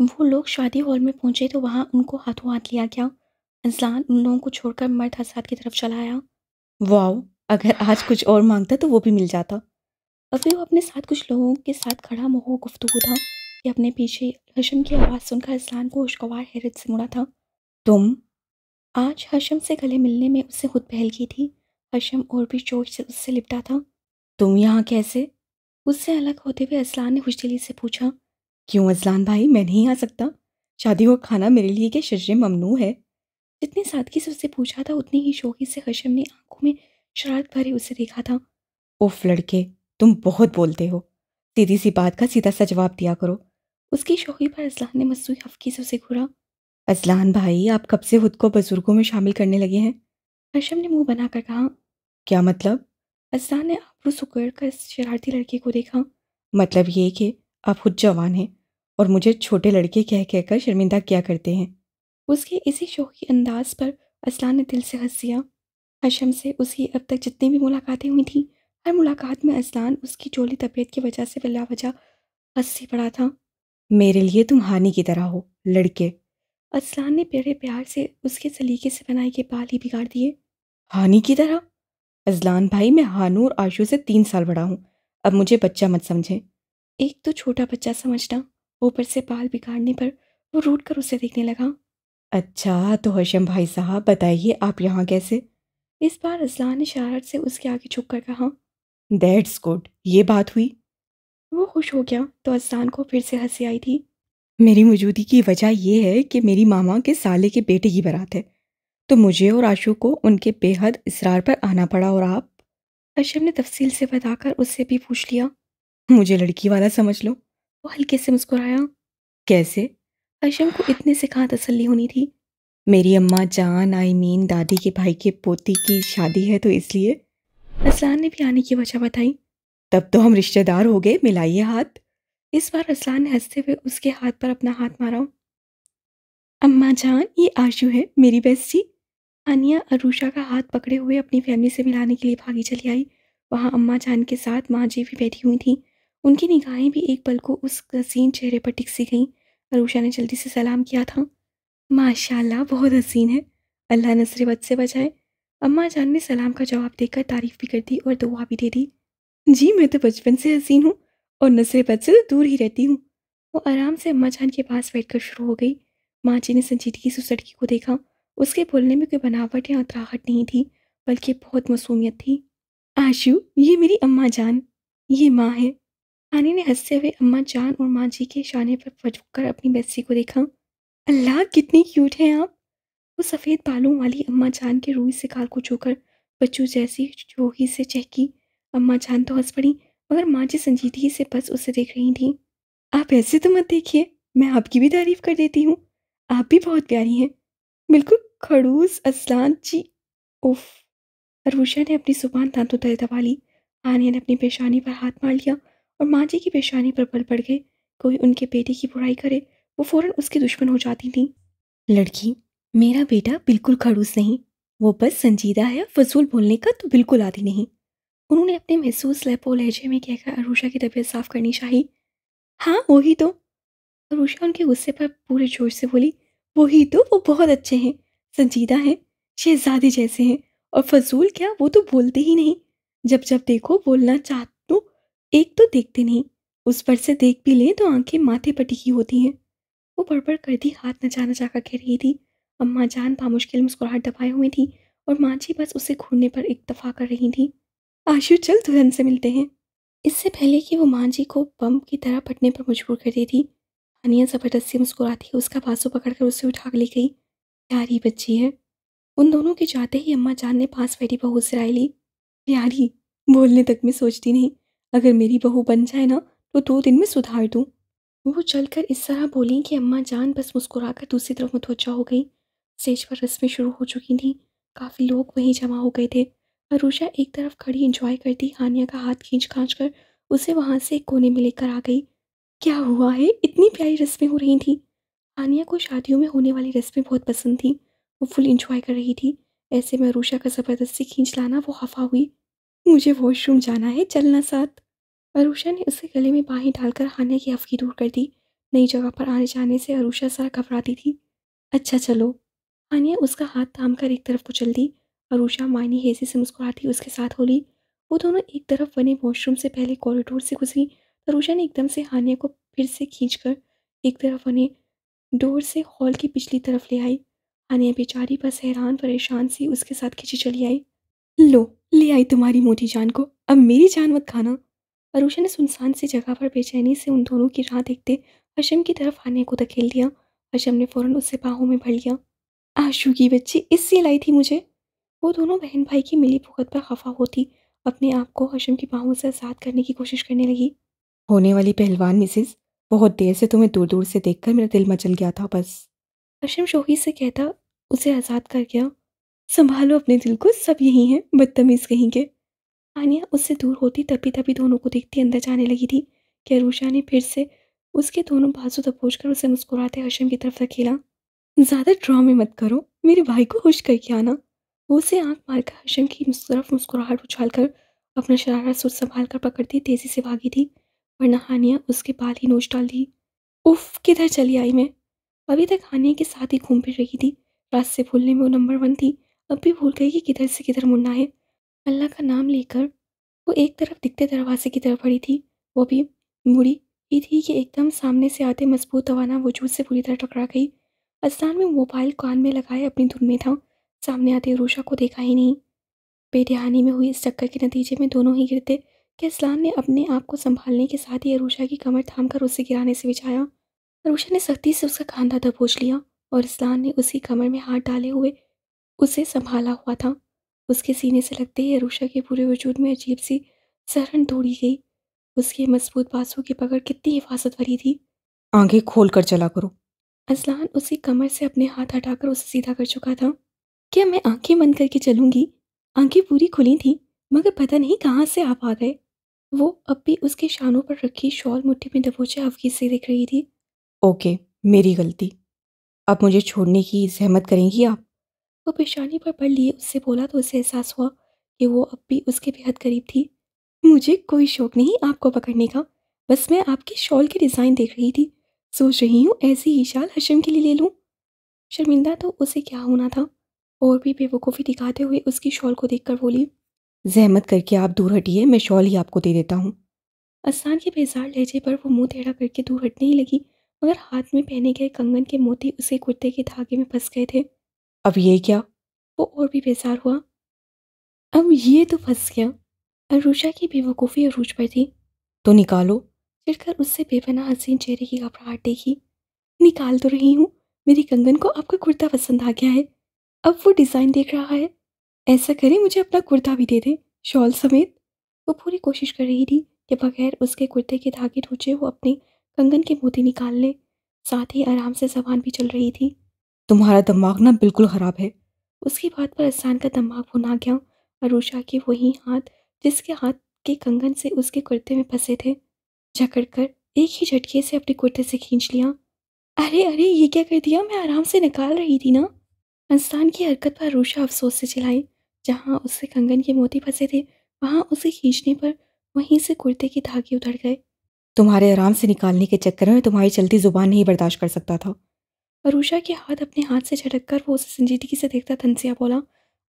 वो लोग शादी हॉल में पहुंचे तो वहां उनको हाथों हाथ लिया गया अजलान उन लोगों को छोड़कर मर्द हसाद की तरफ चला आया वाओ अगर आज कुछ और मांगता तो वो भी मिल जाता अभी वो अपने साथ कुछ लोगों के साथ खड़ा मोह गुफ्तु था कि अपने पीछे हशम की आवाज़ सुनकर अजलान को खुशगवार हैरत से मुड़ा था तुम आज हशम से गले मिलने में उसने खुद पहल की थी हशम और भी चोट से उससे लिपटा था तुम यहाँ कैसे उससे अलग होते हुए असलान ने खुशदिली से पूछा क्यों अजलान भाई मैं नहीं आ सकता शादी और खाना मेरे लिए क्या शजर ममनू है जितने सादगी से उससे पूछा था उतनी ही शोकी से हशम ने आंखों में शरारत भरे उसे देखा था ओफ लड़के तुम बहुत बोलते हो सीधी सी बात का सीधा सा जवाब दिया करो उसकी शौकी पर अजलान ने मसूई हफकी से उसे घूरा अजलान भाई आप कब से खुद को बुजुर्गों में शामिल करने लगे हैं हशम ने मुंह बनाकर कहा क्या मतलब अजलान ने आबरू सुकड़ कर शरारती लड़के को देखा मतलब ये कि आप खुद जवान हैं और मुझे छोटे लड़के कह कहकर शर्मिंदा किया करते हैं उसके इसी के अंदाज पर असलान ने दिल से हंस दिया हशम से उसकी अब तक जितनी भी मुलाकातें हुई थी हर मुलाकात में असलान उसकी चोली तबीयत की वजह से बिला वजह हंसी पड़ा था मेरे लिए तुम हानि की तरह हो लड़के असलान ने प्यारे प्यार से उसके सलीके से बनाए के बाल ही बिगाड़ दिए हानि की तरह अजलान भाई मैं हानू और आशू से तीन साल बड़ा हूँ अब मुझे बच्चा मत समझें एक तो छोटा बच्चा समझना ऊपर से बाल बिगाड़ने पर वो रूट कर उसे देखने लगा अच्छा तो हशम भाई साहब बताइए आप यहाँ कैसे इस बार अजलान ने शरारत से उसके आगे छुप कर कहा दैट्स गुड ये बात हुई वो खुश हो गया तो अजलान को फिर से हंसी आई थी मेरी मौजूदगी की वजह यह है कि मेरी मामा के साले के बेटे की बारात है तो मुझे और आशू को उनके बेहद इसरार पर आना पड़ा और आप अशम ने तफसील से बताकर उससे भी पूछ लिया मुझे लड़की वाला समझ लो। वो हल्के से मुस्कुराया। कैसे? अशम को इतने से कहाँ तसल्ली होनी थी? मेरी अम्मा जान आई मीन दादी के भाई के पोती की शादी है तो इसलिए। असलान ने भी आने की वजह बताई। तब तो हम रिश्तेदार हो गए, मिलाइए हाथ। इस बार असलान ने हंसते हुए उसके हाथ पर अपना हाथ मारा। अम्मा जान, ये आशू है, मेरी बेस्टी। अनिया अरुषा का हाथ पकड़े हुए अपनी फैमिली से मिलाने के लिए भागी चली आई। वहाँ अम्मा जान के साथ माँ जी भी बैठी हुई थी उनकी निगाहें भी एक पल को उस हसीन चेहरे पर टिकसी गईं अरूषा ने जल्दी से सलाम किया था माशाल्लाह बहुत हसीन है अल्लाह वद से बचाए अम्मा जान ने सलाम का जवाब देकर तारीफ़ भी कर दी और दुआ भी दे दी जी मैं तो बचपन से हसीन हूँ और बद से तो दूर ही रहती हूँ वो आराम से अम्मा जान के पास बैठ शुरू हो गई माँ जी ने संजीदगी से सड़की को देखा उसके बोलने में कोई बनावट या उतराहट नहीं थी बल्कि बहुत मसूमियत थी आशु ये मेरी अम्मा जान ये माँ है आने ने हंसते हुए अम्मा जान और माँ जी के शाने पर फजूक कर अपनी बेस्सी को देखा अल्लाह कितनी क्यूट हैं आप वो सफ़ेद बालों वाली अम्मा जान के रूई से काल को छूकर बच्चू जैसी जोही से चहकी अम्मा जान तो हंस पड़ी मगर माँ जी संजीदगी से बस उसे देख रही थी आप ऐसे तो मत देखिए मैं आपकी भी तारीफ कर देती हूँ आप भी बहुत प्यारी हैं बिल्कुल खड़ूस असलान जी उफ अरूषा ने अपनी जुबान दांतों तर दबा ली आनिया ने अपनी पेशानी पर हाथ मार लिया और माँ जी की पेशानी पर पल पड़ गए कोई उनके बेटे की बुराई करे वो फौरन उसके दुश्मन हो जाती थी लड़की मेरा बेटा बिल्कुल खड़ूस नहीं वो बस संजीदा है फजूल बोलने का तो बिल्कुल आदि नहीं उन्होंने अपने महसूस लैपो लहजे में कहकर अरूषा की तबीयत साफ करनी चाहिए हाँ वही तो अरूषा उनके गुस्से पर पूरे जोर से बोली वही तो वो बहुत अच्छे हैं संजीदा हैं शहजादे जैसे हैं और फजूल क्या वो तो बोलते ही नहीं जब जब देखो बोलना चाह एक तो देखते नहीं उस पर से देख भी ले तो आंखें माथे पटी की होती हैं वो बड़बड़ दी हाथ नचा जाकर कह रही थी अम्मा जान बामुश्किल मुस्कुराहट दबाए हुई थी और माँ जी बस उसे घूरने पर इतफा कर रही थी आशु चल दुल्हन से मिलते हैं इससे पहले कि वो माँ जी को बम की तरह पटने पर मजबूर कर थी हानिया ज़बरदस्ती मुस्कुराती उसका बाजू पकड़कर उसे उठा ले गई प्यारी बच्ची है उन दोनों के जाते ही अम्मा जान ने पास बैठी बहू सिराई ली प्यारी बोलने तक में सोचती नहीं अगर मेरी बहू बन जाए ना तो दो दिन में सुधार दूँ वो चलकर इस तरह बोली कि अम्मा जान बस मुस्कुराकर दूसरी तरफ मुतवजा हो गई स्टेज पर रस्में शुरू हो चुकी थी काफ़ी लोग वहीं जमा हो गए थे अरुषा एक तरफ खड़ी इंजॉय करती हानिया का हाथ खींच खाँच कर उसे वहाँ से एक कोने में लेकर आ गई क्या हुआ है इतनी प्यारी रस्में हो रही थी आनिया को शादियों में होने वाली रस्में बहुत पसंद थी वो फुल इंजॉय कर रही थी ऐसे में अरुषा का ज़बरदस्ती खींच लाना वो हफ़ा हुई मुझे वॉशरूम जाना है चलना साथ अरूषा ने उसे गले में बाहें डालकर हाने की अफकी दूर कर दी नई जगह पर आने जाने से अरूषा सर घबराती थी अच्छा चलो हानिया उसका हाथ थाम कर एक तरफ कुचल दी अरूषा मायनी हेजी से मुस्कुराती उसके साथ होली वो दोनों एक तरफ बने वॉशरूम से पहले कॉरिडोर से गुजरी अरूषा ने एकदम से हानिया को फिर से खींच कर एक तरफ बने डोर से हॉल की पिछली तरफ ले आई हानिया बेचारी बस हैरान परेशान सी उसके साथ खींची चली आई लो ले आई तुम्हारी मोटी जान को अब मेरी जान मत खाना अरुषा ने सुनसान सी जगह पर बेचैनी से उन दोनों की राह देखते हशम की तरफ आने को धकेल दिया हशम ने फ़ौरन उससे बाहों में भर लिया आशू की बच्ची इससे लाई थी मुझे वो दोनों बहन भाई की मिली भुगत पर खफा होती अपने आप को हशम की बाहों से आज़ाद करने की कोशिश करने लगी होने वाली पहलवान मिसिस बहुत देर से तुम्हें दूर दूर से देखकर मेरा दिल मचल गया था बस हशम शोही से कहता उसे आज़ाद कर गया संभालो अपने दिल को सब यही हैं बदतमीज़ कहीं के आनिया उससे दूर होती तभी तभी दोनों को देखती अंदर जाने लगी थी कि अरूषा ने फिर से उसके दोनों बाजू दबोच कर उसे मुस्कुराते हशम की तरफ धकेला ज़्यादा ड्रामे मत करो मेरे भाई को खुश करके आना वो उसे आँख मारकर हशम की तरफ मुस्कुराहट उछाल कर अपना शरारा सुर संभाल कर पकड़ती तेज़ी से भागी थी वरना हानिया उसके बाल ही नोच डाल दी उफ किधर चली आई मैं अभी तक हानिया के साथ ही घूम फिर रही थी रास्ते भूलने में वो नंबर वन थी अब भी भूल गई कि किधर से किधर मुड़ना है अल्लाह का नाम लेकर वो एक तरफ दिखते दरवाजे की तरफ बढ़ी थी वो भी मुड़ी ही थी कि एकदम सामने से आते मजबूत तवाना वजूद से पूरी तरह टकरा गई अजान में मोबाइल कान में लगाए अपनी धुन में था सामने आते रोशा को देखा ही नहीं बेरहानी में हुई इस चक्कर के नतीजे में दोनों ही गिरते कि असलान ने अपने आप को संभालने के साथ ही अरूषा की कमर थाम कर उसे गिराने से बिछाया अरूषा ने सख्ती से उसका खांधा दबोच लिया और इस्लाम ने उसी कमर में हाथ डाले हुए उसे संभाला हुआ था उसके सीने से लगते ही अरुषा के पूरे वजूद में अजीब सी सहरन दौड़ी गई उसके मजबूत बांसों की पकड़ कितनी हिफाजत भरी थी आगे खोल कर चला करो अजलान उसी कमर से अपने हाथ हटाकर उसे सीधा कर चुका था क्या मैं आंखें बंद करके चलूंगी आंखें पूरी खुली थी मगर पता नहीं कहाँ से आप आ गए वो अब भी उसके शानों पर रखी शॉल मुट्ठी में दबोचे अफगी से दिख रही थी ओके मेरी गलती अब मुझे छोड़ने की जहमत करेंगी आप वो पेशानी पर पढ़ लिए उससे बोला तो उसे एहसास हुआ कि वो अब भी उसके बेहद करीब थी मुझे कोई शौक नहीं आपको पकड़ने का बस मैं आपकी शॉल की डिज़ाइन देख रही थी सोच रही हूँ ऐसी ही शाल हशम के लिए ले लूँ शर्मिंदा तो उसे क्या होना था और भी बेवकूफ़ी दिखाते हुए उसकी शॉल को देखकर बोली जहमत करके आप दूर हटिए मैं शॉल ही आपको दे देता हूँ आसान के बेजार लहजे पर वो मुंह टेढ़ा करके दूर हटने ही लगी मगर हाथ में पहने गए कंगन के मोती उसे कुर्ते के धागे में फंस गए थे अब ये क्या वो और भी बेजार हुआ अब ये तो फंस गया अरुषा की बेवकूफ़ी अरूज पर थी तो निकालो चिड़कर उससे बेपना हसीन चेहरे की घबराहट देखी निकाल तो रही हूँ मेरी कंगन को आपका कुर्ता पसंद आ गया है अब वो डिज़ाइन देख रहा है ऐसा करें मुझे अपना कुर्ता भी दे दे शॉल समेत वो पूरी कोशिश कर रही थी कि बगैर उसके कुर्ते के धागे ढूंचे वो अपने कंगन के मोती निकाल ले साथ ही आराम से जबान भी चल रही थी तुम्हारा दिमाग ना बिल्कुल ख़राब है उसकी बात पर अहसान का दिमाग भुना गया और उषा के वही हाथ जिसके हाथ के कंगन से उसके कुर्ते में फंसे थे जकड़ कर एक ही झटके से अपने कुर्ते से खींच लिया अरे अरे ये क्या कर दिया मैं आराम से निकाल रही थी ना इंसान की हरकत पर रूषा अफसोस से चिल्लाई जहाँ उससे कंगन के मोती फंसे थे वहाँ उसे खींचने पर वहीं से कुर्ते के धागे उधर गए तुम्हारे आराम से निकालने के चक्कर में तुम्हारी चलती जुबान नहीं बर्दाश्त कर सकता था अरूषा के हाथ अपने हाथ से झटक कर वो उसे संजीदगी से देखता तनसिया बोला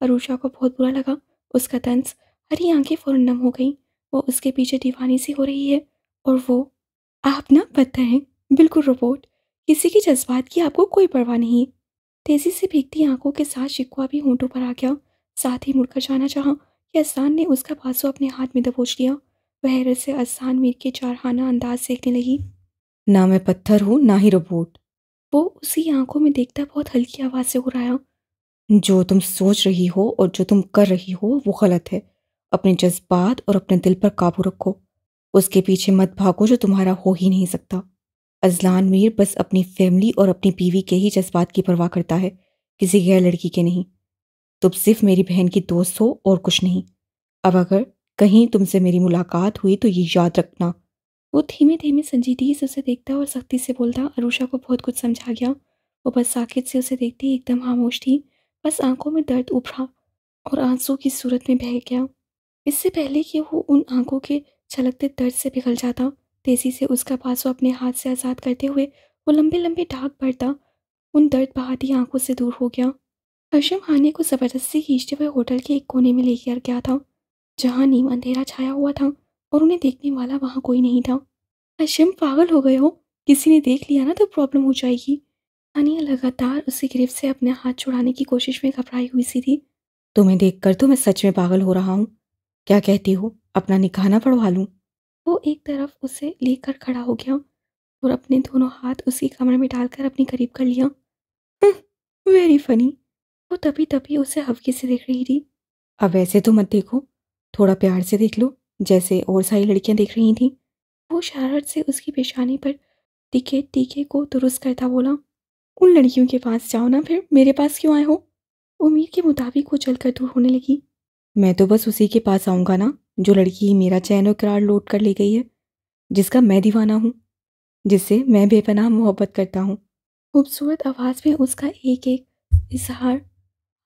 अरूषा को बहुत बुरा लगा उसका तंस हरी आंखें फ़ौरन नम हो गई वो उसके पीछे दीवानी सी हो रही है और वो आप ना बदतर हैं बिल्कुल रोबोट किसी के जज्बात की आपको कोई परवाह नहीं तेज़ी से भीगती आंखों के साथ शिकवा भी होंठों पर आ गया साथ ही मुड़कर जाना चाहा कि अस्सान ने उसका बासु अपने हाथ में दबोच लिया वह से अस्सान मीर के चारहाना अंदाज देखने लगी ना मैं पत्थर हूँ ना ही रोबोट वो उसी आंखों में देखता बहुत हल्की आवाज से हो रहा है जो तुम सोच रही हो और जो तुम कर रही हो वो गलत है अपने जज्बात और अपने दिल पर काबू रखो उसके पीछे मत भागो जो तुम्हारा हो ही नहीं सकता अजलान मीर बस अपनी फैमिली और अपनी बीवी के ही जज्बात की परवाह करता है किसी गैर लड़की के नहीं तुम सिर्फ मेरी बहन की दोस्त हो और कुछ नहीं अब अगर कहीं तुमसे मेरी मुलाकात हुई तो ये याद रखना वो धीमे धीमे संजीदगी से उसे देखता और सख्ती से बोलता अरुषा को बहुत कुछ समझा गया वो बस साकेत से उसे देखती एकदम खामोश थी बस आंखों में दर्द उभरा और आंसू की सूरत में बह गया इससे पहले कि वो उन आंखों के छलकते दर्द से पिघल जाता तेज़ी से उसका पासो अपने हाथ से आज़ाद करते हुए वो लंबे लंबे ढाक भरता उन दर्द बहाती आंखों से दूर हो गया हर्षम हाने को ज़बरदस्ती खींचते हुए होटल के एक कोने में लेकर गया था जहाँ नीम अंधेरा छाया हुआ था और उन्हें देखने वाला वहाँ कोई नहीं था अशम पागल हो गए हो किसी ने देख लिया ना तो प्रॉब्लम हो जाएगी सानिया लगातार उसी गिरफ्त से अपने हाथ छुड़ाने की कोशिश में घबराई हुई सी थी तुम्हें देखकर तो मैं सच में पागल हो रहा हूँ क्या कहती हो अपना निकाहना पढ़वा लूँ वो एक तरफ उसे लेकर खड़ा हो गया और अपने दोनों हाथ उसी कमरे में डालकर अपने करीब कर लिया वेरी हम्म, फनी वो तभी तभी उसे हवके से देख रही थी अब वैसे तो मत देखो थोड़ा प्यार से देख लो जैसे और सारी लड़कियां देख रही थीं वो शरारत से उसकी पेशानी पर टीके टीके को दुरुस्त करता बोला उन लड़कियों के पास जाओ ना फिर मेरे पास क्यों आए हो उम्मीद के मुताबिक वो चलकर दूर होने लगी मैं तो बस उसी के पास आऊँगा ना जो लड़की मेरा चैन और करार लौट कर ले गई है जिसका मैं दीवाना हूँ जिससे मैं बेपनाह मोहब्बत करता हूँ खूबसूरत आवाज़ में उसका एक एक इजहार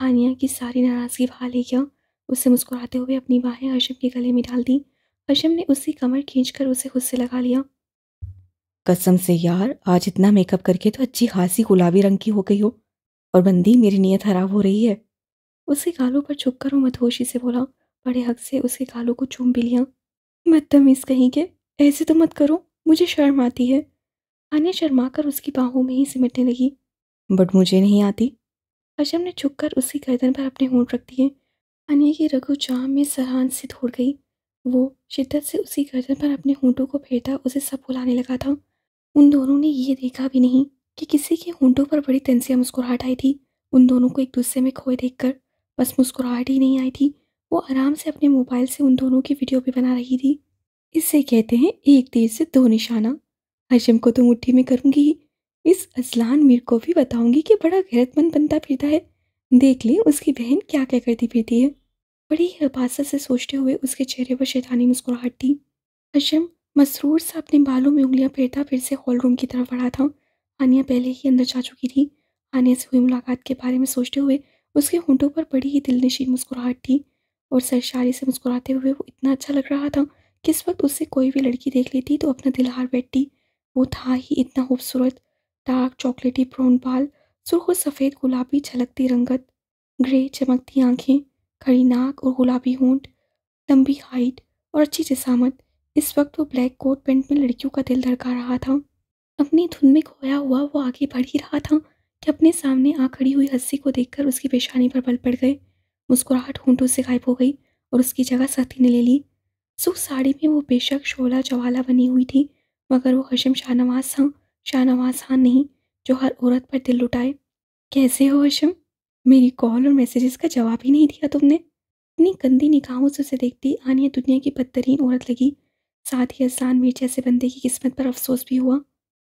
आनिया की सारी नाराज़गी भा ले गया उससे मुस्कुराते हुए अपनी बाहें अशम के गले में डाल दी अशम ने उसकी कमर खींचकर उसे खुद से लगा लिया कसम से यार आज इतना मेकअप करके तो अच्छी खासी गुलाबी रंग की हो गई हो और बंदी मेरी नीयत खराब हो रही है उसके गालों पर छुप कर वो मधोशी से बोला बड़े हक से उसके गालों को चूम भी लिया बदतमीज कहीं के ऐसे तो मत करो मुझे शर्म आती है अन्य शर्मा कर उसकी बाहों में ही सिमटने लगी बट मुझे नहीं आती अशम ने छुप कर उसकी गर्दन पर अपने होंठ रख दिए अनिया की रघु जाम में सरहान से दौड़ गई वो शिद्दत से उसी गर्दन पर अपने होंठों को फेरता उसे सब बुलाने लगा था उन दोनों ने यह देखा भी नहीं कि किसी के होंठों पर बड़ी तनसिया मुस्कुराहट आई थी उन दोनों को एक दूसरे में खोए देख कर बस मुस्कुराहट ही नहीं आई थी वो आराम से अपने मोबाइल से उन दोनों की वीडियो भी बना रही थी इसे कहते हैं एक तीर से दो निशाना अजम को तो मुट्ठी में करूँगी ही इस असलान मीर को भी बताऊंगी कि बड़ा गैरतमंद बनता फिरता है देख ले उसकी बहन क्या क्या करती फिरती है बड़ी हिफासत से सोचते हुए उसके चेहरे पर शैतानी मुस्कुराहट थी अशम मसरूर सा अपने बालों में उंगलियां फेरता फिर से हॉल रूम की तरफ बढ़ा था आनिया पहले ही अंदर जा चुकी थी आनिया से हुई मुलाकात के बारे में सोचते हुए उसके होंठों पर बड़ी ही दिलनशी मुस्कुराहट थी और सरशारी से मुस्कुराते हुए वो इतना अच्छा लग रहा था कि इस वक्त उससे कोई भी लड़की देख लेती तो अपना दिल हार बैठती वो था ही इतना खूबसूरत डार्क चॉकलेटी ब्राउन बाल सुर्ख सफ़ेद गुलाबी झलकती रंगत ग्रे चमकती आंखें खड़ी नाक और गुलाबी होंठ लंबी हाइट और अच्छी जसामत इस वक्त वो ब्लैक कोट पेंट में लड़कियों का दिल धड़का रहा था अपनी धुन में खोया हुआ वो आगे बढ़ ही रहा था कि अपने सामने आ खड़ी हुई हस्सी को देखकर उसकी पेशानी पर बल पड़ गए मुस्कुराहट होंठों से गायब हो गई और उसकी जगह सती ने ले ली सुख साड़ी में वो बेशक शोला जवाला बनी हुई थी मगर वो हशम शाहनवाज था शाहनवाज खान नहीं जो हर औरत पर दिल लुटाए कैसे हो अशम मेरी कॉल और मैसेजेस का जवाब ही नहीं दिया तुमने इतनी गंदी निगाहों से उसे देखती आनिया दुनिया की बदतरीन औरत लगी साथ ही आसान मीर जैसे बंदे की किस्मत पर अफसोस भी हुआ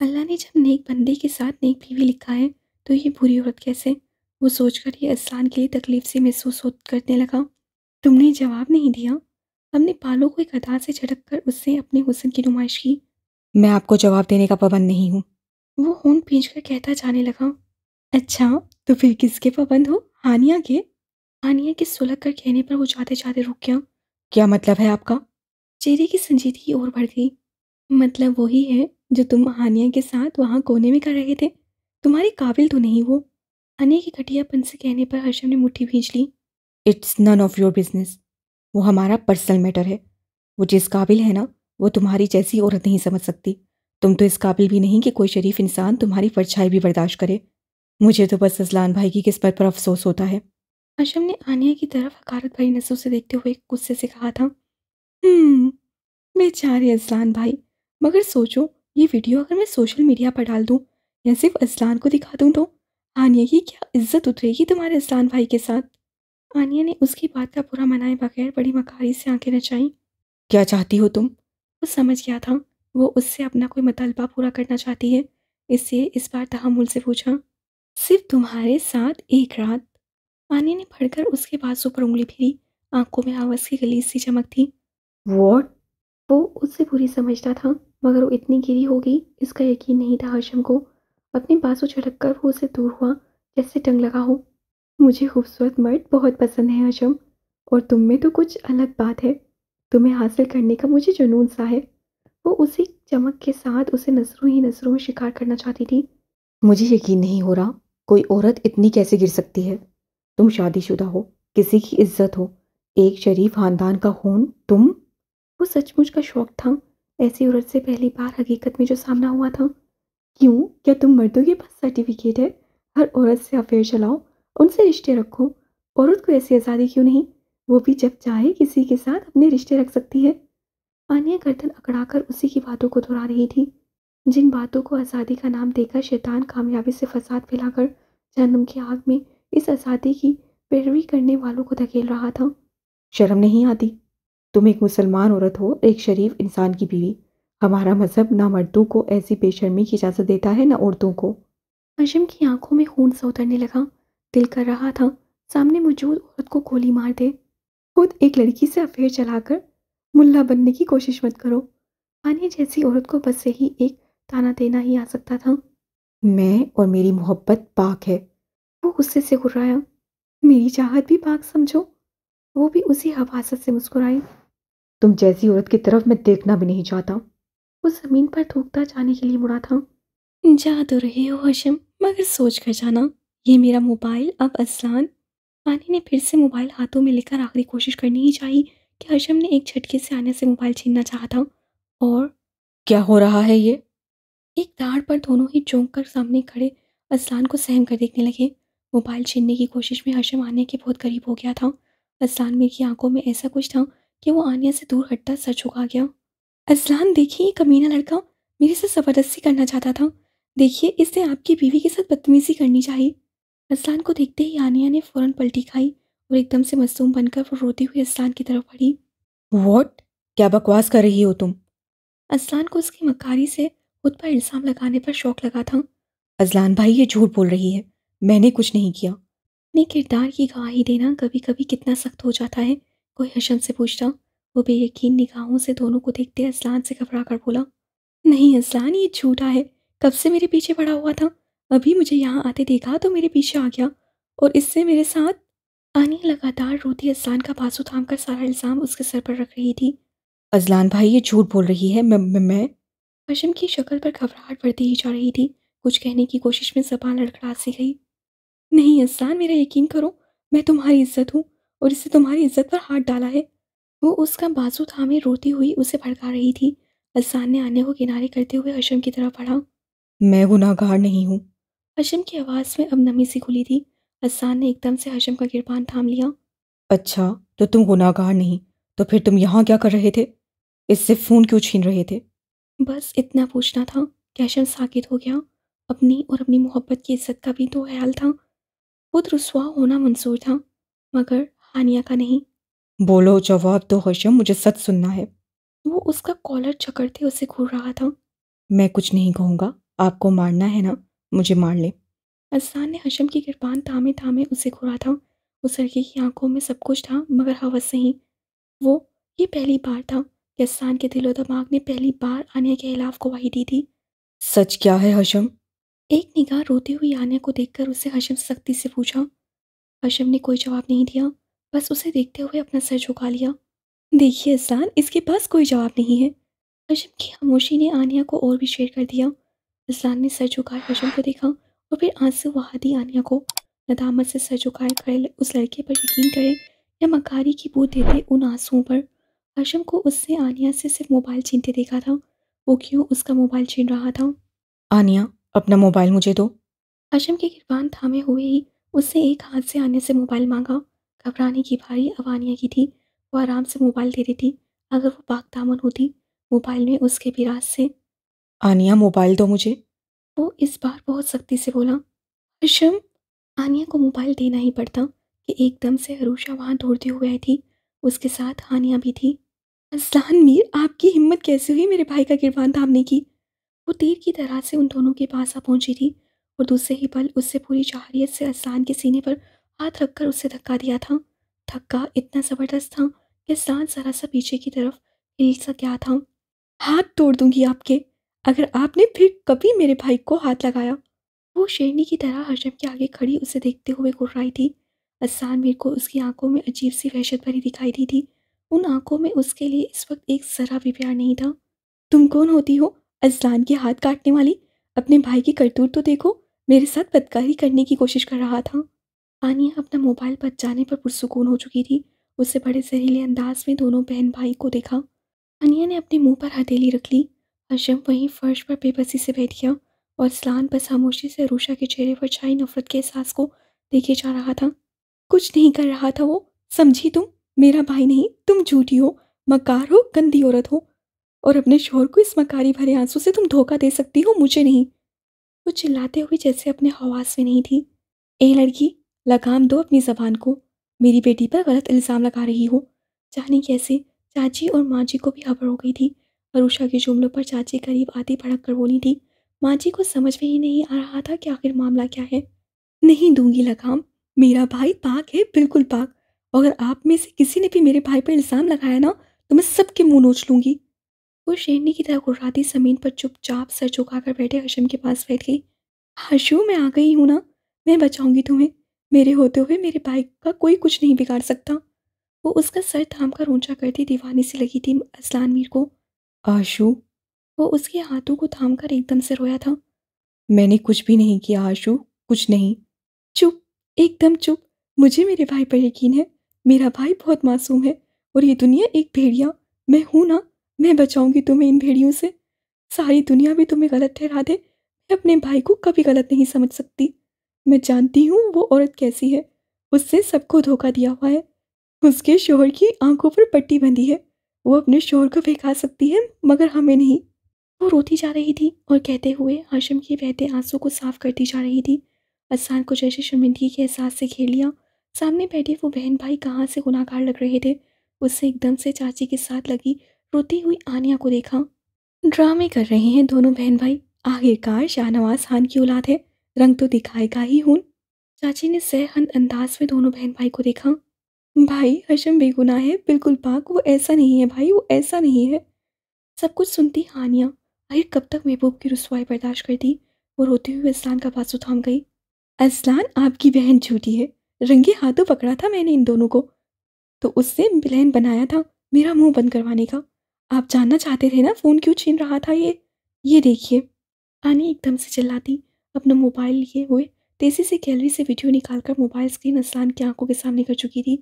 अल्लाह ने जब नेक बंदे के साथ नेक बीवी लिखा है तो ये बुरी औरत कैसे वो सोचकर ये असान के लिए तकलीफ से महसूस करने लगा तुमने जवाब नहीं दिया हमने बालों को एक अदा से झटक कर उससे अपने हुसन की नुमाइश की मैं आपको जवाब देने का पाबंद नहीं हूँ वो होंठ भींच कर कहता जाने लगा अच्छा तो फिर किसके पाबंद हो हानिया के हानिया के सुलग कर कहने पर वो जाते जाते रुक गया क्या मतलब है आपका चेहरे की संजीदगी और बढ़ गई मतलब वही है जो तुम हानिया के साथ वहाँ कोने में कर रहे थे तुम्हारे काबिल तो नहीं वो हानिया के घटियापन से कहने पर हर्षम ने मुट्ठी भींच ली it's none of your business वो हमारा पर्सनल मैटर है वो जिस काबिल है ना वो तुम्हारी जैसी औरत नहीं समझ सकती तुम तो इस काबिल भी नहीं कि कोई शरीफ इंसान तुम्हारी परछाई भी बर्दाश्त करे मुझे तो बस असलान भाई की किस्मत पर अफसोस होता है अशम ने आनिया की तरफ हकारत भरी नजरों से देखते हुए गुस्से से कहा था हम्म, बेचारे असलान भाई मगर सोचो ये वीडियो अगर मैं सोशल मीडिया पर डाल दूँ या सिर्फ असलान को दिखा दूँ तो आनिया की क्या इज्जत उतरेगी तुम्हारे असलान भाई के साथ आनिया ने उसकी बात का पूरा मनाए बगैर बड़ी मकारी से आंखें नचाई क्या चाहती हो तुम वो समझ गया था वो उससे अपना कोई मतलबा पूरा करना चाहती है इससे इस बार तहमुल से पूछा सिर्फ तुम्हारे साथ एक रात आने ने फड़कर उसके बाद पर उंगली फिरी आंखों में आवाज की गली सी चमक थी वॉट वो उससे बुरी समझता था मगर वो इतनी गिरी हो गई इसका यकीन नहीं था हर्षम को अपने बाजू झड़क कर वो उसे दूर हुआ जैसे टंग लगा हो मुझे खूबसूरत मर्द बहुत पसंद है हर्षम और तुम में तो कुछ अलग बात है तुम्हें हासिल करने का मुझे जुनून सा है वो उसी चमक के साथ उसे नजरों ही नजरों में शिकार करना चाहती थी मुझे यकीन नहीं हो रहा कोई औरत इतनी कैसे गिर सकती है तुम शादीशुदा हो किसी की इज्जत हो एक शरीफ खानदान का खून तुम वो सचमुच का शौक था ऐसी औरत से पहली बार हकीकत में जो सामना हुआ था क्यों क्या तुम मर्दों के पास सर्टिफिकेट है हर औरत से अफेयर चलाओ उनसे रिश्ते रखो औरत को ऐसी आज़ादी क्यों नहीं वो भी जब चाहे किसी के साथ अपने रिश्ते रख सकती है आनिया गर्दन अकड़ाकर उसी की बातों को दोहरा रही थी जिन बातों को आज़ादी का नाम देकर शैतान कामयाबी से फसाद फैलाकर जन्म की आग में इस आज़ादी की पैरवी करने वालों को धकेल रहा था शर्म नहीं आती तुम एक मुसलमान औरत हो एक शरीफ इंसान की बीवी हमारा मज़हब ना मर्दों को ऐसी बेशर्मी की इजाज़त देता है ना औरतों को हशम की आंखों में खून सा उतरने लगा दिल कर रहा था सामने मौजूद औरत को गोली मार दे खुद एक लड़की से अफेयर चलाकर मुल्ला बनने की कोशिश मत करो आने जैसी औरत को बस से ही एक ताना देना ही आ सकता था मैं और मेरी मोहब्बत पाक है वो गुस्से से घुर्राया मेरी चाहत भी पाक समझो वो भी उसी हवासत से मुस्कुराए तुम जैसी औरत की तरफ मैं देखना भी नहीं चाहता वो ज़मीन पर थूकता जाने के लिए मुड़ा था जा तो रहे हो हशम मगर सोच कर जाना ये मेरा मोबाइल अब असलान आने ने फिर से मोबाइल हाथों में लेकर आखिरी कोशिश करनी ही चाहिए कि हशम ने एक झटके से आने से मोबाइल छीनना चाहा था और क्या हो रहा है ये एक दहाड़ पर दोनों ही चौंक कर सामने खड़े असलान को सहम कर देखने लगे मोबाइल छीनने की कोशिश में हर्षम आने के बहुत करीब हो गया था असलान मीर की आंखों में ऐसा कुछ था कि वो आनिया से दूर हटता सर झुका गया असलान देखिए ये कमीना लड़का मेरे से ज़बरदस्ती करना चाहता था देखिए इसने आपकी बीवी के साथ बदतमीजी करनी चाहिए असलान को देखते ही आनिया ने फ़ौरन पलटी खाई और एकदम से मासूम बनकर वो रोती हुई असलान की तरफ पड़ी वॉट क्या बकवास कर रही हो तुम असलान को उसकी मकारी से खुद पर इल्ज़ाम लगाने पर शौक लगा था अजलान भाई ये झूठ बोल रही है मैंने कुछ नहीं किया अपने किरदार की गवाही देना कभी कभी कितना सख्त हो जाता है कोई हशम से पूछता वो बेयकीन निगाहों से दोनों को देखते असलान से घबरा कर बोला नहीं असलान ये झूठा है कब से मेरे पीछे पड़ा हुआ था अभी मुझे यहाँ आते देखा तो मेरे पीछे आ गया और इससे मेरे साथ आनी लगातार रोती अजलान का बाजू थाम कर सारा इल्ज़ाम उसके सर पर रख रही थी अजलान भाई ये झूठ बोल रही है मैं मैं हशम की शक्ल पर घबराहट बढ़ती ही जा रही थी कुछ कहने की कोशिश में जबान लड़खड़ा सी गई नहीं अजलान मेरा यकीन करो मैं तुम्हारी इज्जत हूँ और इसे तुम्हारी इज्जत पर हाथ डाला है वो उसका बाजू थामे रोती हुई उसे भड़का रही थी अजलान ने आने को किनारे करते हुए हशम की तरफ बढ़ा मैं गुनाहगार नहीं हूँ हशम की आवाज़ में अब नमी सी खुली थी हसान ने एकदम से हशम का किरपान थाम लिया अच्छा तो तुम गुनागार नहीं तो फिर तुम यहाँ क्या कर रहे थे इससे फ़ोन क्यों छीन रहे थे बस इतना पूछना था कि हशम साकित हो गया अपनी और अपनी मोहब्बत की इज्जत का भी तो ख्याल था खुद रसुआ होना मंजूर था मगर हानिया का नहीं बोलो जवाब दो हशम मुझे सच सुनना है वो उसका कॉलर छकड़ते उसे घूर रहा था मैं कुछ नहीं कहूँगा आपको मारना है ना मुझे मार ले अजान ने हशम की कृपान थामे थामे उसे घुरा था उस लड़के की आंखों में सब कुछ था मगर हवस नहीं वो ये पहली बार था कि अजसान के दिलो दिमाग ने पहली बार आने के खिलाफ गवाही दी थी सच क्या है हशम एक निगाह रोती हुई आने को देखकर उसे हशम सख्ती से पूछा हशम ने कोई जवाब नहीं दिया बस उसे देखते हुए अपना सर झुका लिया देखिए अजान इसके पास कोई जवाब नहीं है हशम की खामोशी ने आनिया को और भी शेर कर दिया अजान ने सर झुकाए हशम को देखा और तो फिर आंसू वहादी आनिया को नदामत से सर झुकाए खड़े उस लड़के पर यकीन करें या मकारी की बूथ देते उन आंसुओं पर आशम को उससे आनिया से सिर्फ मोबाइल छीनते देखा था वो क्यों उसका मोबाइल छीन रहा था आनिया अपना मोबाइल मुझे दो आशम के गिरबान थामे हुए ही उससे एक हाथ से आनिया से मोबाइल मांगा घबराने की भारी अब आनिया की थी वो आराम से मोबाइल दे रही थी अगर वो पाक दामन होती मोबाइल में उसके बिराज से आनिया मोबाइल दो मुझे वो इस बार बहुत सख्ती से बोला हर्षम आनिया को मोबाइल देना ही पड़ता कि एकदम से हरूषा वहाँ दौड़ती हुई आई थी उसके साथ हानिया भी थी असलान मीर आपकी हिम्मत कैसे हुई मेरे भाई का किरवान थामने की वो तीर की तरह से उन दोनों के पास आ पहुंची थी और दूसरे ही पल उससे पूरी जहरीत से असलान के सीने पर हाथ रखकर उससे धक्का दिया था धक्का इतना ज़बरदस्त था कि असलान ज़रा सा पीछे की तरफ हिल सा गया था हाथ तोड़ दूंगी आपके अगर आपने फिर कभी मेरे भाई को हाथ लगाया वो शेरनी की तरह हर्षम के आगे खड़ी उसे देखते हुए रही थी असान मीर को उसकी आंखों में अजीब सी वहशत भरी दिखाई दी थी उन आंखों में उसके लिए इस वक्त एक जरा भी प्यार नहीं था तुम कौन होती हो अजलान के हाथ काटने वाली अपने भाई की करतूत तो देखो मेरे साथ बदकारी करने की कोशिश कर रहा था आनिया अपना मोबाइल बच जाने पर पुरसकून हो चुकी थी उसे बड़े जहरीले अंदाज में दोनों बहन भाई को देखा आनिया ने अपने मुंह पर हथेली रख ली अशम वहीं फर्श पर बेबसी से बैठ गया और स्लान बस खामोशी से रूषा के चेहरे पर छाई नफरत के एहसास को देखे जा रहा था कुछ नहीं कर रहा था वो समझी तुम मेरा भाई नहीं तुम झूठी हो मकार हो गंदी औरत हो और अपने शोर को इस मकारी भरे आंसू से तुम धोखा दे सकती हो मुझे नहीं वो चिल्लाते हुए जैसे अपने हवास में नहीं थी ए लड़की लगाम दो अपनी जबान को मेरी बेटी पर गलत इल्ज़ाम लगा रही हो जाने कैसे चाची और माँ जी को भी खबर हो गई थी पर उषा के जुमलों पर चाची करीब आती भड़क कर बोली थी माँ जी को समझ में ही नहीं आ रहा था कि आखिर मामला क्या है नहीं दूंगी लगाम मेरा भाई पाक है बिल्कुल पाक अगर आप में से किसी ने भी मेरे भाई पर इल्ज़ाम लगाया ना तो मैं सबके मुंह नोच लूंगी वो शेरनी की तरह गुर्राती ज़मीन पर चुपचाप सर झुकाकर बैठे हशम के पास बैठ गई हशू मैं आ गई हूँ ना मैं बचाऊंगी तुम्हें मेरे होते हुए मेरे भाई का कोई कुछ नहीं बिगाड़ सकता वो उसका सर थाम कर ऊंचा करती दीवानी से लगी थी असलान मीर को आशू वो उसके हाथों को थाम कर एकदम से रोया था मैंने कुछ भी नहीं किया आशू कुछ नहीं चुप एकदम चुप मुझे मेरे भाई पर यकीन है मेरा भाई बहुत मासूम है और ये दुनिया एक भेड़िया मैं हूं ना मैं बचाऊंगी तुम्हें इन भेड़ियों से सारी दुनिया भी तुम्हें गलत ठहरा दे मैं अपने भाई को कभी गलत नहीं समझ सकती मैं जानती हूँ वो औरत कैसी है उससे सबको धोखा दिया हुआ है उसके शोहर की आंखों पर पट्टी बंधी है वो अपने शोर को फेंका सकती है मगर हमें नहीं वो रोती जा रही थी और कहते हुए हाशिम के बहते आंसू को साफ करती जा रही थी असान को जैसे शर्मिंदगी के एहसास से खेल लिया सामने बैठे वो बहन भाई कहाँ से गुनाकार लग रहे थे उससे एकदम से चाची के साथ लगी रोती हुई आनिया को देखा ड्रामे कर रहे हैं दोनों बहन भाई आखिरकार शाहनवाज खान की औलाद है रंग तो दिखाएगा ही हूं चाची ने सहन अंदाज में दोनों बहन भाई को देखा भाई हशम बेगुनाह है बिल्कुल पाक वो ऐसा नहीं है भाई वो ऐसा नहीं है सब कुछ सुनती हानिया आखिर कब तक महबूब की रसवाई बर्दाश्त कर दी वो रोते हुए असलान का पास थाम गई असलान आपकी बहन झूठी है रंगे हाथों पकड़ा था मैंने इन दोनों को तो उससे बिलहन बनाया था मेरा मुंह बंद करवाने का आप जानना चाहते थे ना फ़ोन क्यों छीन रहा था ये ये देखिए आनी एकदम से चिल्लाती अपना मोबाइल लिए हुए तेज़ी से गैलरी से वीडियो निकालकर मोबाइल स्क्रीन असलान की आंखों के सामने कर चुकी थी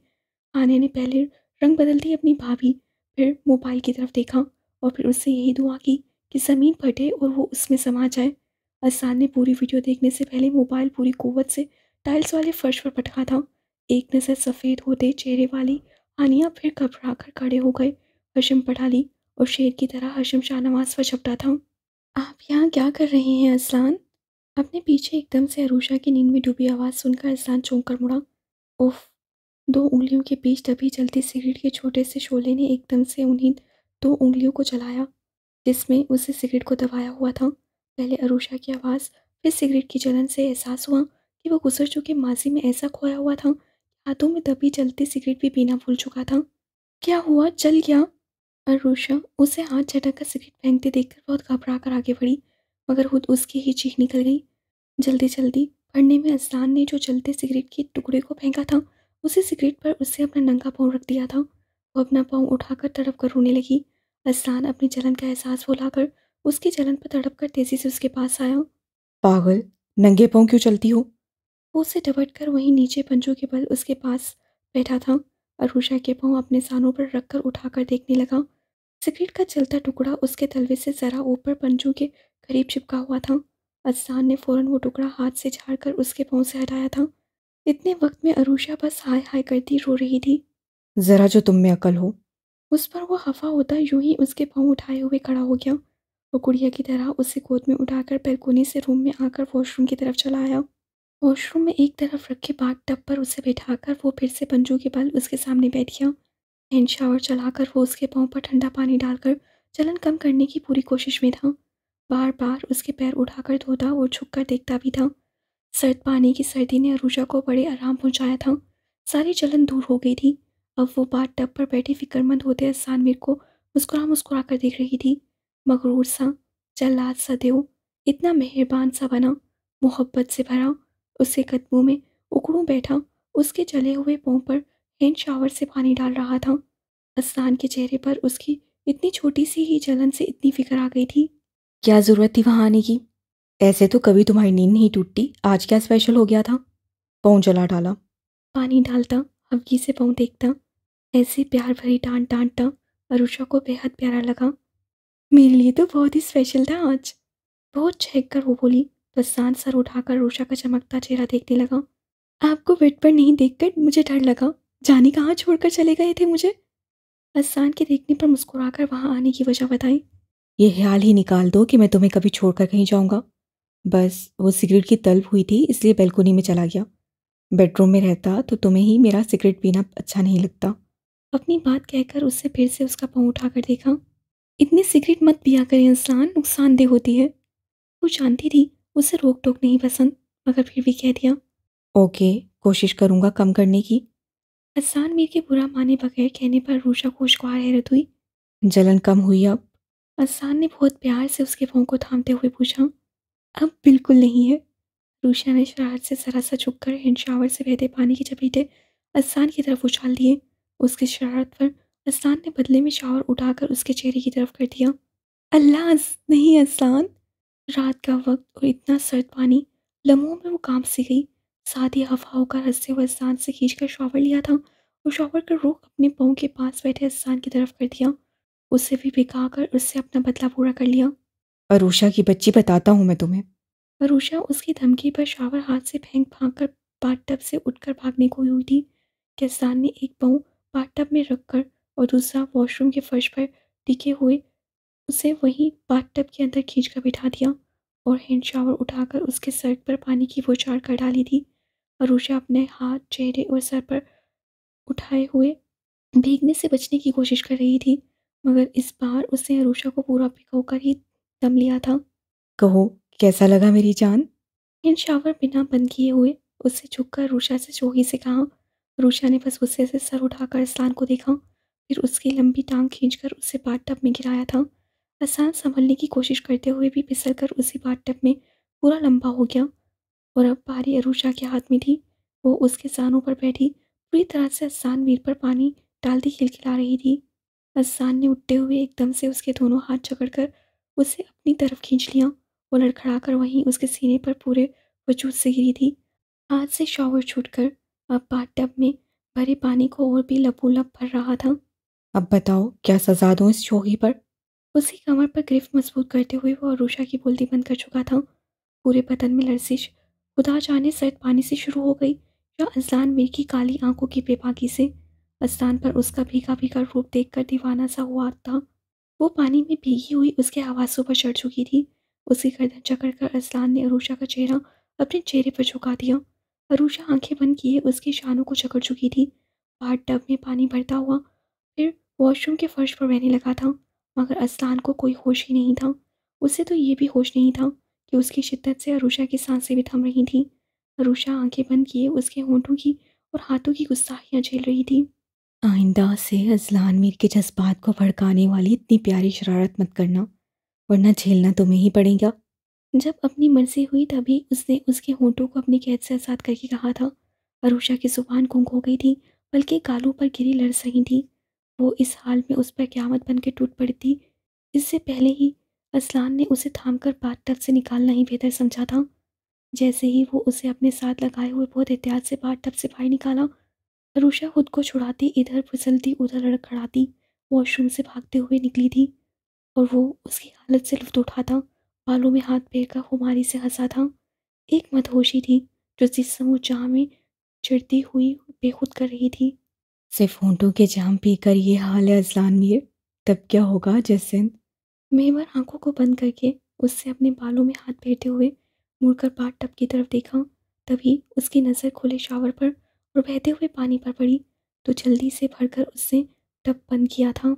आने ने पहले रंग बदलती अपनी भाभी फिर मोबाइल की तरफ देखा और फिर उससे यही दुआ की कि ज़मीन फटे और वो उसमें समा जाए असान ने पूरी वीडियो देखने से पहले मोबाइल पूरी कुवत से टाइल्स वाले फर्श पर पटका था एक नज़र सफ़ेद होते चेहरे वाली हानिया फिर घबरा कर खड़े हो गए हशम पढ़ा ली और शेर की तरह हशम शाहनवाज पर झपटा था आप यहाँ क्या कर रहे हैं असलान अपने पीछे एकदम से अरूषा की नींद में डूबी आवाज़ सुनकर असलान चौंक कर मुड़ा उफ़ दो उंगलियों के बीच दबी जलती सिगरेट के छोटे से शोले ने एकदम से उन्हीं दो उंगलियों को जलाया जिसमें उसे सिगरेट को दबाया हुआ था पहले अरुषा की आवाज़ फिर सिगरेट की जलन से एहसास हुआ कि वह गुजर चुके माजी में ऐसा खोया हुआ था हाथों में दबी जलती सिगरेट भी पीना भूल चुका था क्या हुआ चल गया अरूषा उसे हाथ झटक कर सिगरेट फेंकते देखकर बहुत घबरा कर आगे बढ़ी मगर खुद उसकी ही चीख निकल गई जल्दी जल्दी पढ़ने में असलान ने जो जलते सिगरेट के टुकड़े को फेंका था उसी सिगरेट पर उससे अपना नंगा पाँव रख दिया था वो अपना पाँव उठाकर तड़प कर रोने लगी अस्तान अपनी जलन का एहसास भुलाकर उसकी जलन पर तड़प कर तेज़ी से उसके पास आया पागल नंगे पाँव क्यों चलती हो वो उसे डबट कर वहीं नीचे पंजों के बल उसके पास बैठा था अरूषा के पाँव अपने सानों पर रख कर उठाकर देखने लगा सिगरेट का चलता टुकड़ा उसके तलवे से ज़रा ऊपर पंजों के करीब चिपका हुआ था असान ने फ़ौरन वो टुकड़ा हाथ से झाड़ कर उसके पाँव से हटाया था इतने वक्त में अरुषा बस हाय हाय करती रो रही थी ज़रा जो तुम में अकल हो उस पर वो खफा होता यूं ही उसके पाँव उठाए हुए खड़ा हो गया वो गुड़िया की तरह उसे गोद में उठाकर बैलकोनी से रूम में आकर वॉशरूम की तरफ चला आया वॉशरूम में एक तरफ रखे बाघ टब पर उसे बैठाकर वो फिर से पंजू के बल उसके सामने बैठ गया हैंड शावर चलाकर वो उसके पाँव पर ठंडा पानी डालकर चलन कम करने की पूरी कोशिश में था बार बार उसके पैर उठाकर धोता और झुक कर देखता भी था सर्द पानी की सर्दी ने अरूजा को बड़े आराम पहुंचाया था सारी जलन दूर हो गई थी अब वो बात टब पर बैठे फिक्रमंद होते असान को मुस्कुरा मुस्कुरा कर देख रही थी मगरूर सा जल्लाद सा देव इतना मेहरबान सा बना मोहब्बत से भरा उसके कदमों में उकड़ू बैठा उसके जले हुए पाँव पर हैंड शावर से पानी डाल रहा था अस्तान के चेहरे पर उसकी इतनी छोटी सी ही जलन से इतनी फिक्र आ गई थी क्या ज़रूरत थी वहाँ आने की ऐसे तो कभी तुम्हारी नींद नहीं टूटती आज क्या स्पेशल हो गया था पाँव जला डाला पानी डालता हवकी से पाँव देखता ऐसे प्यार भरी डांट डांटता अरुषा को बेहद प्यारा लगा मेरे लिए तो बहुत ही स्पेशल था आज बहुत छेक कर वो बोली प्रशांत सर उठाकर रोशा का चमकता चेहरा देखने लगा आपको बेड पर नहीं देखकर मुझे डर लगा जाने कहाँ छोड़कर चले गए थे मुझे असान के देखने पर मुस्कुराकर वहाँ आने की वजह बताई ये ख्याल ही निकाल दो कि मैं तुम्हें कभी छोड़कर कहीं जाऊँगा बस वो सिगरेट की तलब हुई थी इसलिए बेलकोनी में चला गया बेडरूम में रहता तो तुम्हें ही मेरा सिगरेट पीना अच्छा नहीं लगता अपनी बात कहकर उससे फिर से उसका पाँव उठाकर देखा इतनी सिगरेट मत पिया कर इंसान नुकसानदेह होती है वो जानती थी उसे रोक टोक नहीं पसंद मगर फिर भी कह दिया ओके कोशिश करूँगा कम करने की हसान मीर के बुरा माने बगैर कहने पर रूशा को उश्कार हैरत हुई जलन कम हुई अब असान ने बहुत प्यार से उसके पाँव को थामते हुए पूछा अब बिल्कुल नहीं है रूशा ने शरारत से सा झुक कर हैंड शावर से बहते पानी की चपेटे असान की तरफ उछाल दिए उसकी शरारत पर असान ने बदले में शावर उठाकर उसके चेहरे की तरफ कर दिया अल्लाह नहीं असान रात का वक्त और इतना सर्द पानी लम्हों में वो काम सी गई साथ ही हवाओं का रस्से व आसान से खींच कर शॉवर लिया था और शॉवर का रुख अपने पाँव के पास बैठे असान की तरफ कर दिया उसे भी बिका कर उससे अपना बदला पूरा कर लिया अरूषा की बच्ची बताता हूँ मैं तुम्हें अरूषा उसकी धमकी पर शावर हाथ से फेंक फाँक कर बाथटब से उठकर भागने को हुई थी कैसान ने एक पाँव बाथटब में रखकर और दूसरा वॉशरूम के फर्श पर टिके हुए उसे वहीं बाथटब के अंदर खींच कर बिठा दिया और हैंड शावर उठाकर उसके सर पर पानी की बोछार कर डाली थी अरूषा अपने हाथ चेहरे और सर पर उठाए हुए भीगने से बचने की कोशिश कर रही थी मगर इस बार उसने अरूषा को पूरा भिगो कर ही दम लिया था कहो कैसा लगा मेरी जान इन शावर बिना बंद किए हुए उससे झुककर रूषा से चोगी से कहा रूषा ने बस गुस्से से सर उठाकर असलान को देखा फिर उसकी लंबी टांग खींचकर उसे बाट टब में गिराया था असान संभलने की कोशिश करते हुए भी फिसल कर उसी बाट टब में पूरा लंबा हो गया और अब बारी अरूषा के हाथ में थी वो उसके सानों पर बैठी पूरी तरह से असान वीर पर पानी डालती खिलखिला रही थी असान ने उठते हुए एकदम से उसके दोनों हाथ जकड़ उसे अपनी तरफ खींच लिया वो लड़खड़ा कर वहीं उसके सीने पर पूरे वजूद से गिरी थी हाथ से शॉवर छूटकर अब बाट टब में भरे पानी को और भी लबूलब भर रहा था अब बताओ क्या सजा दूँ इस योगी पर उसी कमर पर ग्रिफ मजबूत करते हुए वो अरूषा की बोलती बंद कर चुका था पूरे बदन में लर्जिश खुदा जाने सर्द पानी से शुरू हो गई या अजलान मीर की काली आंखों की बेबाकी से अजलान पर उसका भीगा भीगा रूप देखकर दीवाना सा हुआ था वो पानी में भीगी हुई उसके आवाज़ों पर चढ़ चुकी थी उसकी गर्दन चकड़ कर असलान ने अरूषा का चेहरा अपने चेहरे पर झुका दिया अरूषा आंखें बंद किए उसकी शानों को चकड़ चुकी थी बाहर टब में पानी भरता हुआ फिर वॉशरूम के फर्श पर बहने लगा था मगर असलान को कोई होश ही नहीं था उसे तो ये भी होश नहीं था कि उसकी शिद्दत से अरूषा की सांसें भी थम रही थीं अरूषा आंखें बंद किए उसके होंठों की और हाथों की गुस्साहियाँ झेल रही थी आइंदा से अजलान मीर के जज्बात को भड़काने वाली इतनी प्यारी शरारत मत करना वरना झेलना तुम्हें ही पड़ेगा जब अपनी मर्जी हुई तभी उसने उसके होंठों को अपनी कैद से आज़ाद करके कहा था अरुषा की जुबान गुंग हो गई थी बल्कि गालों पर गिरी लड़ सही थी वो इस हाल में उस पर क्यामत बन के टूट पड़ी थी इससे पहले ही असलान ने उसे थाम कर बात टक से निकालना ही बेहतर समझा था जैसे ही वो उसे अपने साथ लगाए हुए बहुत एहतियात से बात टप से बाहर निकाला अनुषा खुद को छुड़ाती इधर फिसलती उधर लड़खड़ाती वॉशरूम से भागते हुए निकली थी और वो उसकी हालत से लुफ्त उठा था बालों में हाथ पैर का खुमारी से हंसा था एक मदहोशी थी जो जिस समूह जहाँ में चिड़ती हुई बेखुद कर रही थी सिर्फ होंठों के जाम पीकर ये हाल है अजलान मीर तब क्या होगा जैसिन मेमर आंखों को बंद करके उससे अपने बालों में हाथ फेरते हुए मुड़कर बाट टप की तरफ देखा तभी उसकी नज़र खुले शावर पर और बहते हुए पानी पर पड़ी तो जल्दी से भरकर उससे टप बंद किया था